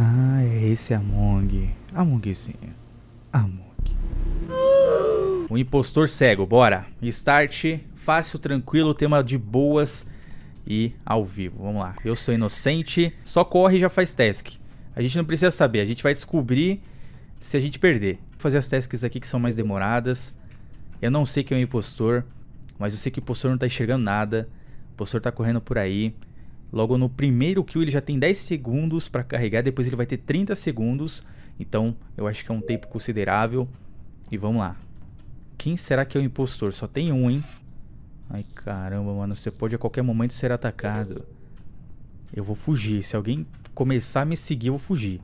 Ah, é esse Among. Amongzinho. Among. O impostor cego, bora. Start, fácil, tranquilo, tema de boas e ao vivo. Vamos lá. Eu sou inocente, só corre e já faz task. A gente não precisa saber, a gente vai descobrir se a gente perder. Vou fazer as tasks aqui que são mais demoradas. Eu não sei quem é o impostor, mas eu sei que o impostor não tá enxergando nada. O impostor tá correndo por aí. Logo no primeiro kill ele já tem 10 segundos para carregar, depois ele vai ter 30 segundos. Então eu acho que é um tempo considerável. E vamos lá. Quem será que é o impostor? Só tem um, hein? Ai caramba, mano, você pode a qualquer momento ser atacado. Eu vou fugir, se alguém começar a me seguir eu vou fugir.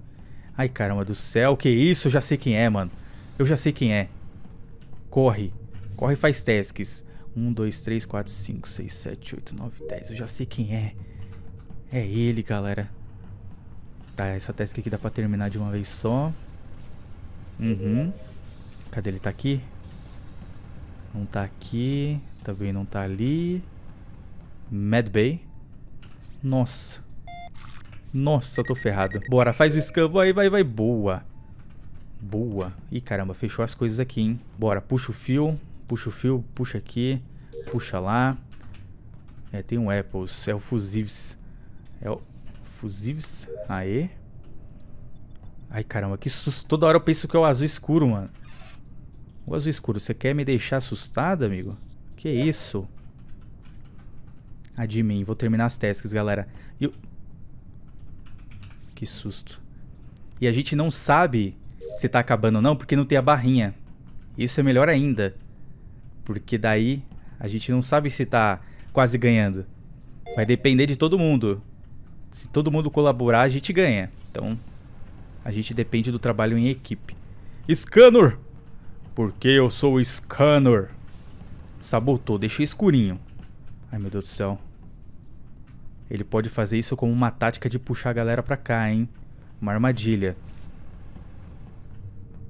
Ai caramba do céu, que isso? Eu já sei quem é, mano. Eu já sei quem é. Corre. Corre e faz tasks. 1, 2, 3, 4, 5, 6, 7, 8, 9, 10. Eu já sei quem é. É ele, galera. Tá, essa task aqui dá pra terminar de uma vez só. Uhum. Cadê ele? Tá aqui? Não tá aqui. Também não tá ali. Mad Bay. Nossa. Nossa, eu tô ferrado. Bora, faz o scan. Vai, vai, vai. Boa. Boa. Ih, caramba, fechou as coisas aqui, hein. Bora, puxa o fio. Puxa o fio, puxa aqui. Puxa lá. É, tem um Apples. É o Fusives. É o Fusíveis. Aê. Ai, caramba, que susto. Toda hora eu penso que é o azul escuro, mano. O azul escuro, você quer me deixar assustado, amigo? Que isso? Admin, vou terminar as tasks, galera. Eu... Que susto. E a gente não sabe se tá acabando ou não, porque não tem a barrinha. Isso é melhor ainda. Porque daí a gente não sabe se tá quase ganhando. Vai depender de todo mundo se todo mundo colaborar, a gente ganha. Então, a gente depende do trabalho em equipe. Scanner! Porque eu sou o Scanner. Sabotou, deixou escurinho. Ai, meu Deus do céu. Ele pode fazer isso como uma tática de puxar a galera pra cá, hein? Uma armadilha.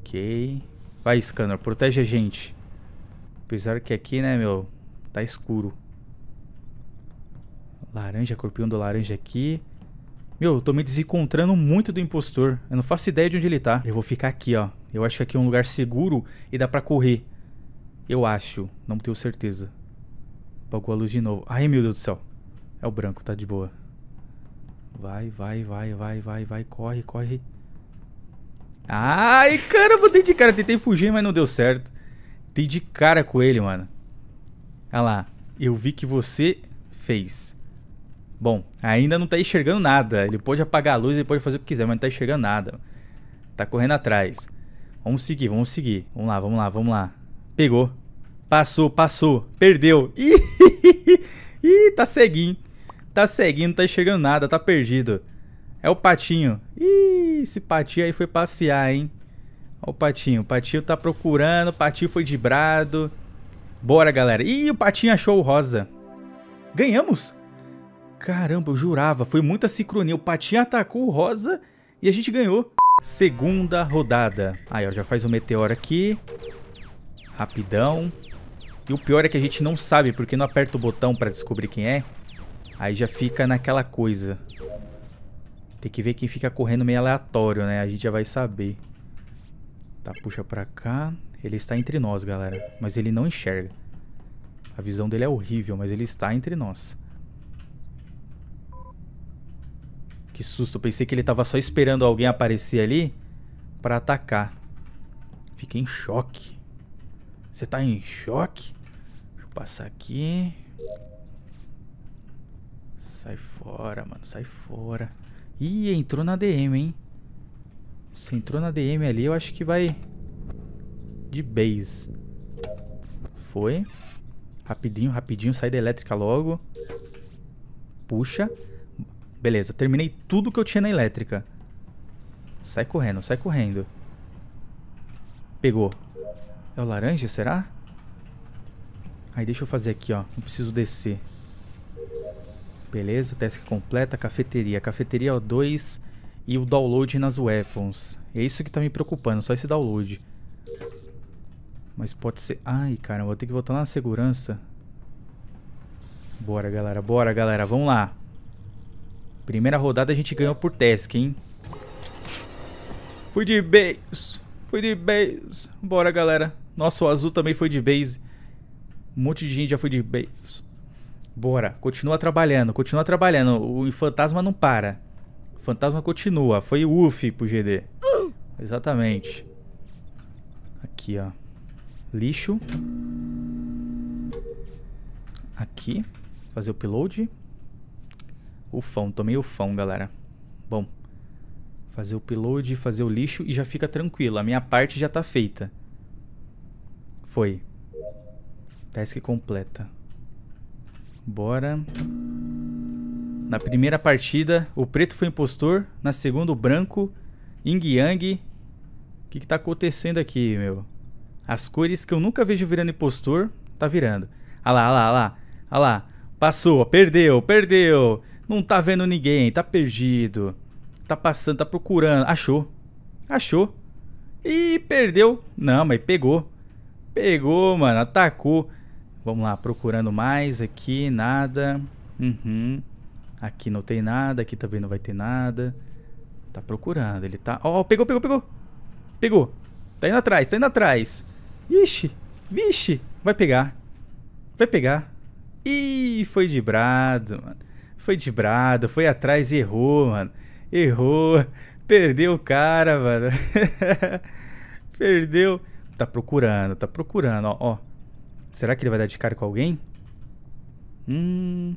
Ok. Vai, Scanner, protege a gente. Apesar que aqui, né, meu, tá escuro. Laranja, corpinho do laranja aqui. Meu, eu tô me desencontrando muito do impostor. Eu não faço ideia de onde ele tá. Eu vou ficar aqui, ó. Eu acho que aqui é um lugar seguro e dá pra correr. Eu acho. Não tenho certeza. Apagou a luz de novo. Ai, meu Deus do céu. É o branco, tá de boa. Vai, vai, vai, vai, vai, vai. Corre, corre. Ai, caramba, dei de cara. Tentei fugir, mas não deu certo. Dei de cara com ele, mano. olha lá. Eu vi que você fez. Bom, ainda não está enxergando nada. Ele pode apagar a luz, ele pode fazer o que quiser, mas não está enxergando nada. Tá correndo atrás. Vamos seguir, vamos seguir. Vamos lá, vamos lá, vamos lá. Pegou. Passou, passou. Perdeu. Ih, ih tá seguindo, Tá seguindo, não tá enxergando nada, tá perdido. É o patinho. Ih, esse patinho aí foi passear, hein? Ó o patinho. O patinho tá procurando, o patinho foi de brado. Bora, galera. Ih, o patinho achou o rosa. Ganhamos? Caramba, eu jurava. Foi muita sincronia. O Patinho atacou o Rosa e a gente ganhou. Segunda rodada. Aí, ó, já faz o meteoro aqui. Rapidão. E o pior é que a gente não sabe, porque não aperta o botão pra descobrir quem é. Aí já fica naquela coisa. Tem que ver quem fica correndo meio aleatório, né? A gente já vai saber. Tá, puxa pra cá. Ele está entre nós, galera. Mas ele não enxerga. A visão dele é horrível, mas ele está entre nós. Que susto, eu pensei que ele tava só esperando alguém aparecer ali para atacar. Fiquei em choque. Você tá em choque? Deixa eu passar aqui. Sai fora, mano, sai fora. Ih, entrou na DM, hein? Se entrou na DM ali, eu acho que vai de base. Foi. Rapidinho, rapidinho, Sai da elétrica logo. Puxa. Beleza, terminei tudo que eu tinha na elétrica. Sai correndo, sai correndo. Pegou. É o laranja, será? Aí deixa eu fazer aqui, ó. Não preciso descer. Beleza, task completa, cafeteria. Cafeteria O2 e o download nas weapons. É isso que tá me preocupando, só esse download. Mas pode ser... Ai, cara, vou ter que voltar lá na segurança. Bora, galera, bora, galera, vamos lá. Primeira rodada a gente ganhou por task, hein? Fui de base. Fui de base. Bora, galera. Nossa, o azul também foi de base. Um monte de gente já foi de base. Bora. Continua trabalhando. Continua trabalhando. O fantasma não para. O fantasma continua. Foi o UF pro GD. Exatamente. Aqui, ó. Lixo. Aqui. Fazer o upload. Ufão, tomei ufão, galera. Bom, fazer o upload, fazer o lixo e já fica tranquilo. A minha parte já tá feita. Foi. Task completa. Bora. Na primeira partida, o preto foi impostor. Na segunda, o branco. Ying Yang. O que, que tá acontecendo aqui, meu? As cores que eu nunca vejo virando impostor, tá virando. Olha ah lá, olha ah lá, olha ah lá. lá. Passou, perdeu, perdeu. Não tá vendo ninguém, tá perdido. Tá passando, tá procurando. Achou. Achou. E perdeu. Não, mas pegou. Pegou, mano. Atacou. Vamos lá, procurando mais aqui. Nada. Uhum. Aqui não tem nada. Aqui também não vai ter nada. Tá procurando. Ele tá. Ó, oh, pegou, pegou, pegou. Pegou. Tá indo atrás, tá indo atrás. Ixi. Vixe. Vai pegar. Vai pegar. Ih, foi de brado, mano foi de brado, foi atrás e errou, mano. Errou, perdeu o cara, mano. perdeu. Tá procurando, tá procurando, ó, ó. Será que ele vai dar de cara com alguém? Hum.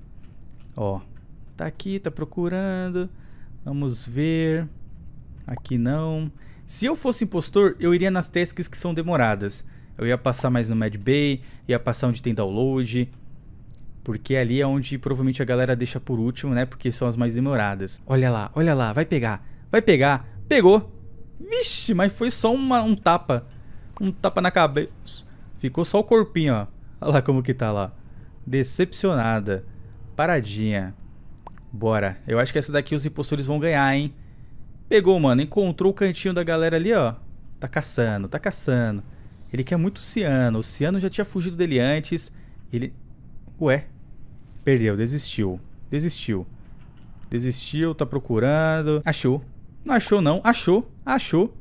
Ó. Tá aqui, tá procurando. Vamos ver. Aqui não. Se eu fosse impostor, eu iria nas tasks que são demoradas. Eu ia passar mais no Mad Bay, ia passar onde tem download, porque ali é onde provavelmente a galera deixa por último, né? Porque são as mais demoradas. Olha lá, olha lá, vai pegar, vai pegar. Pegou. Vixe, mas foi só uma, um tapa. Um tapa na cabeça. Ficou só o corpinho, ó. Olha lá como que tá lá. Decepcionada. Paradinha. Bora. Eu acho que essa daqui os impostores vão ganhar, hein? Pegou, mano. Encontrou o cantinho da galera ali, ó. Tá caçando, tá caçando. Ele quer muito o Ciano. O Ciano já tinha fugido dele antes. Ele... Ué, Perdeu, desistiu. Desistiu. Desistiu, tá procurando. Achou. Não achou, não. Achou. Achou.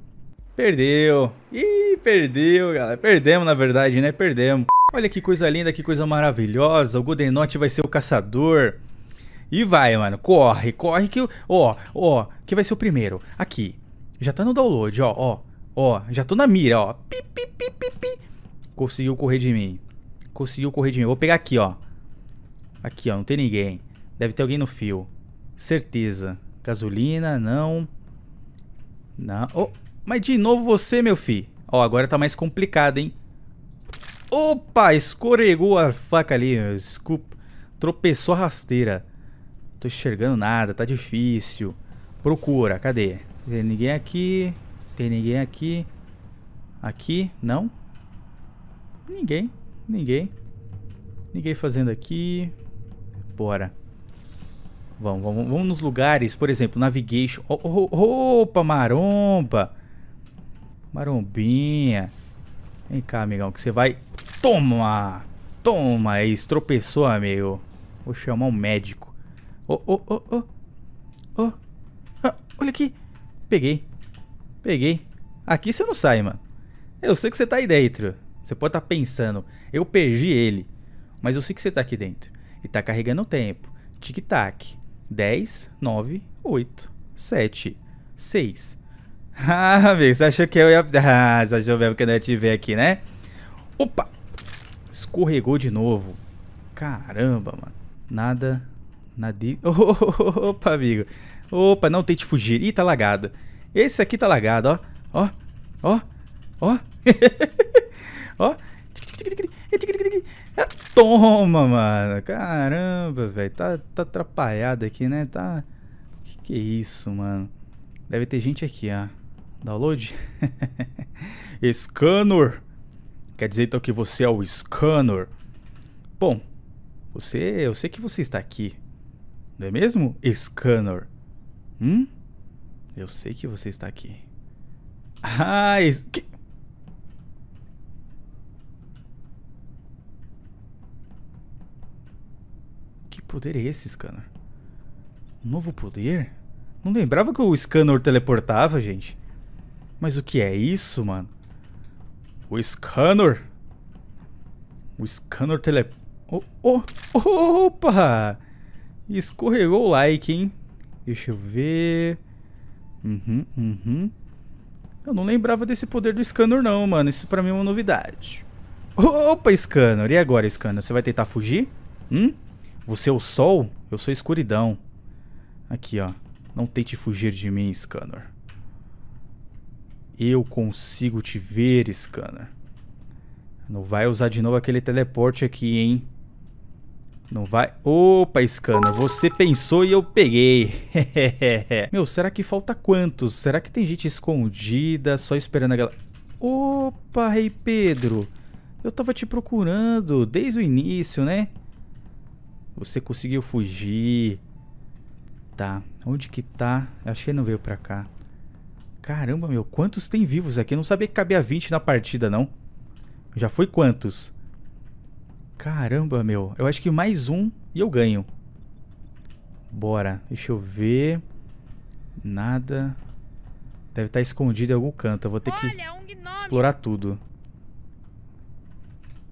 Perdeu. Ih, perdeu, galera. Perdemos, na verdade, né? Perdemos. Olha que coisa linda, que coisa maravilhosa. O Godenot vai ser o caçador. E vai, mano. Corre, corre que... Ó, ó, que vai ser o primeiro. Aqui. Já tá no download, ó, ó. Ó, já tô na mira, ó. Pi, pi, pi, pi, pi. Conseguiu correr de mim. Conseguiu correr de mim. Vou pegar aqui, ó. Aqui, ó, não tem ninguém. Deve ter alguém no fio. Certeza. Gasolina, não. Não. Oh, mas de novo você, meu fi. Ó, agora tá mais complicado, hein? Opa, escorregou a faca ali. Desculpa. Tropeçou a rasteira. Tô enxergando nada, tá difícil. Procura, cadê? Tem ninguém aqui. Tem ninguém aqui. Aqui, não? Ninguém, ninguém. Ninguém fazendo aqui. Bora. Vamos, vamos, vamos nos lugares, por exemplo, navigation. Oh, oh, opa, maromba. Marombinha. Vem cá, amigão, que você vai... Toma! Toma, isso, tropeçou, amigo. Vou chamar um médico. Ah, olha aqui. Peguei. Peguei. Aqui você não sai, mano. Eu sei que você tá aí dentro. Você pode estar tá pensando, eu perdi ele. Mas eu sei que você tá aqui dentro. E tá carregando o tempo. Tic-tac. 10, 9, 8, 7, 6. Ah, velho, você achou que eu ia... Ah, você achou mesmo que eu não ia te ver aqui, né? Opa! Escorregou de novo. Caramba, mano. Nada... Nada... opa, amigo. Opa, não tente fugir. Ih, tá lagado. Esse aqui tá lagado, ó. Ó, ó, ó. ó. Toma, mano. Caramba, velho. Tá, tá atrapalhado aqui, né? Tá. Que que é isso, mano? Deve ter gente aqui, ó. Download? scanner. Quer dizer então que você é o scanner. Bom, você, eu sei que você está aqui. Não é mesmo? Scanner. Hum? Eu sei que você está aqui. Ah, es... que... poder é esse, Scanner? Um novo poder? Não lembrava que o Scanner teleportava, gente. Mas o que é isso, mano? O Scanner? O Scanner tele... Oh, oh, oh, opa! Escorregou o like, hein? Deixa eu ver... Uhum, uhum. Eu não lembrava desse poder do Scanner não, mano. Isso pra mim é uma novidade. Opa, Scanner. E agora, Scanner? Você vai tentar fugir? Hum? Você é o sol? Eu sou a escuridão. Aqui, ó. Não tente fugir de mim, Scanner. Eu consigo te ver, Scanner. Não vai usar de novo aquele teleporte aqui, hein? Não vai... Opa, Scanner, você pensou e eu peguei. Meu, será que falta quantos? Será que tem gente escondida, só esperando a galera... Opa, Rei Pedro. Eu tava te procurando desde o início, né? Você conseguiu fugir. Tá. Onde que tá? Acho que ele não veio pra cá. Caramba, meu. Quantos tem vivos aqui? Eu não sabia que cabia 20 na partida, não. Já foi quantos? Caramba, meu. Eu acho que mais um e eu ganho. Bora. Deixa eu ver. Nada. Deve estar tá escondido em algum canto. Eu vou ter Olha, que é um explorar tudo.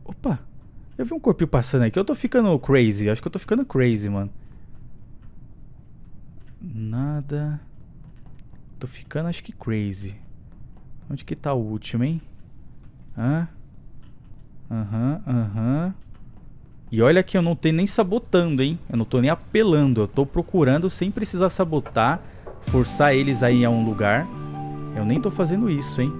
Opa. Eu vi um corpinho passando aqui. Eu tô ficando crazy. Acho que eu tô ficando crazy, mano. Nada. Tô ficando, acho que crazy. Onde que tá o último, hein? Hã? Aham, uhum, aham. Uhum. E olha que eu não tô nem sabotando, hein? Eu não tô nem apelando. Eu tô procurando sem precisar sabotar. Forçar eles a ir a um lugar. Eu nem tô fazendo isso, hein?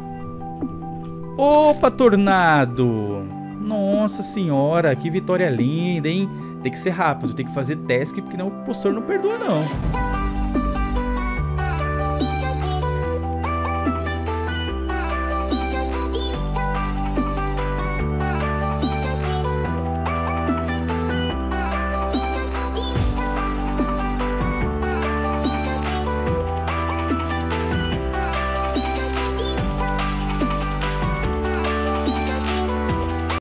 Opa, tornado! Nossa senhora, que vitória linda, hein? Tem que ser rápido, tem que fazer task porque não, o postor não perdoa não.